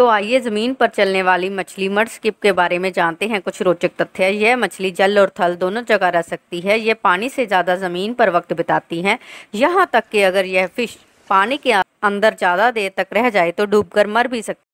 तो आइए ज़मीन पर चलने वाली मछली मर्स किप के बारे में जानते हैं कुछ रोचक तथ्य यह मछली जल और थल दोनों जगह रह सकती है यह पानी से ज़्यादा ज़मीन पर वक्त बिताती है यहाँ तक कि अगर यह फिश पानी के अंदर ज़्यादा देर तक रह जाए तो डूबकर मर भी सकती